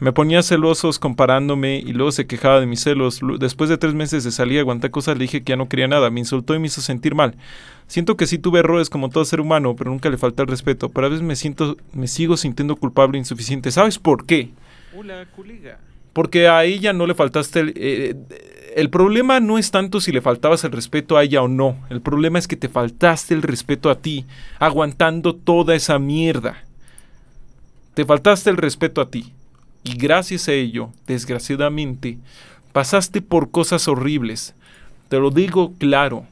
Me ponía celosos comparándome y luego se quejaba de mis celos. Después de tres meses de salir, aguantar cosas, le dije que ya no quería nada. Me insultó y me hizo sentir mal. Siento que sí tuve errores como todo ser humano, pero nunca le falta el respeto. Pero a veces me, siento, me sigo sintiendo culpable e insuficiente. ¿Sabes por qué? Porque a ella no le faltaste el... Eh, el problema no es tanto si le faltabas el respeto a ella o no. El problema es que te faltaste el respeto a ti, aguantando toda esa mierda. Te faltaste el respeto a ti. Y gracias a ello, desgraciadamente, pasaste por cosas horribles. Te lo digo claro.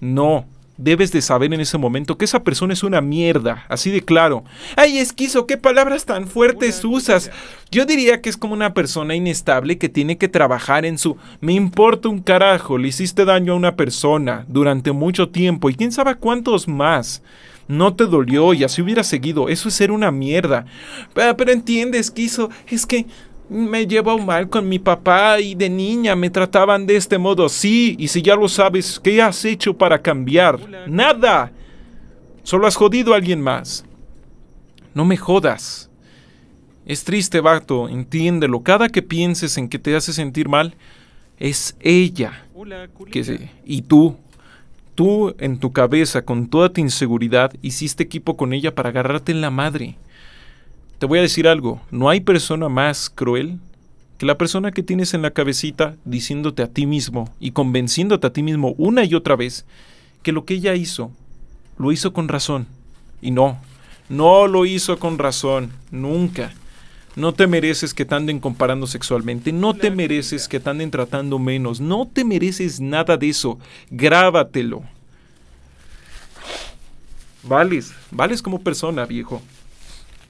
No, debes de saber en ese momento que esa persona es una mierda, así de claro. Ay, esquizo, qué palabras tan fuertes usas. Yo diría que es como una persona inestable que tiene que trabajar en su me importa un carajo, le hiciste daño a una persona durante mucho tiempo y quién sabe cuántos más. No te dolió y así hubiera seguido. Eso es ser una mierda. Ah, pero, pero entiendes, esquizo, es que me llevo mal con mi papá y de niña me trataban de este modo. Sí, y si ya lo sabes, ¿qué has hecho para cambiar? Nada. Solo has jodido a alguien más. No me jodas. Es triste, Bato, entiéndelo. Cada que pienses en que te hace sentir mal, es ella. y tú, tú en tu cabeza, con toda tu inseguridad, hiciste equipo con ella para agarrarte en la madre. Te voy a decir algo, no hay persona más cruel que la persona que tienes en la cabecita diciéndote a ti mismo y convenciéndote a ti mismo una y otra vez que lo que ella hizo lo hizo con razón. Y no, no lo hizo con razón, nunca. No te mereces que te anden comparando sexualmente, no te mereces que te anden tratando menos, no te mereces nada de eso. Grábatelo. Vales, vales como persona, viejo.